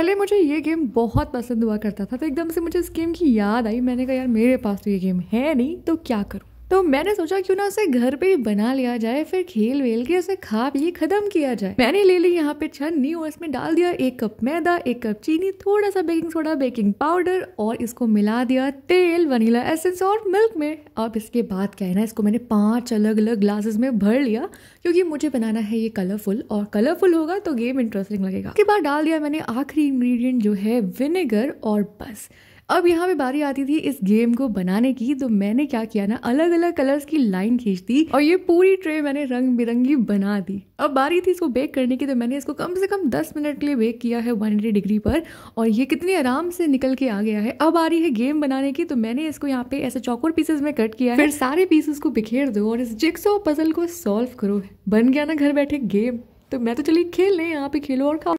पहले मुझे ये गेम बहुत पसंद हुआ करता था तो एकदम से मुझे इस गेम की याद आई मैंने कहा यार मेरे पास तो ये गेम है नहीं तो क्या करूँ तो मैंने सोचा क्यों ना उसे घर पे ही बना लिया जाए फिर खेल वेल के उसे खा पी खत्म किया जाए मैंने ले ली यहाँ पे छन्नी और इसमें डाल दिया एक कप मैदा एक कप चीनी थोड़ा सा बेकिंग सोडा बेकिंग पाउडर और इसको मिला दिया तेल वनीला एसेंस और मिल्क में अब इसके बाद क्या है ना इसको मैंने पांच अलग अलग ग्लासेस में भर लिया क्योंकि मुझे बनाना है ये कलरफुल और कलरफुल होगा तो गेम इंटरेस्टिंग लगेगा उसके बाद डाल दिया मैंने आखिरी इंग्रीडियंट जो है विनेगर और बस अब यहाँ पे बारी आती थी इस गेम को बनाने की तो मैंने क्या किया ना अलग अलग कलर्स की लाइन खींच दी और ये पूरी ट्रे मैंने रंग बिरंगी बना दी अब बारी थी इसको बेक करने की तो मैंने इसको कम से कम 10 मिनट के लिए बेक किया है 180 डिग्री पर और ये कितने आराम से निकल के आ गया है अब आ रही है गेम बनाने की तो मैंने इसको यहाँ पे ऐसे चौकोर पीसेस में कट किया है फिर सारे पीसेस को बिखेर दो और इस जिक्सो पजल को सॉल्व करो बन गया ना घर बैठे गेम तो मैं तो चलिए खेल लें यहाँ पे खेलो और खाओ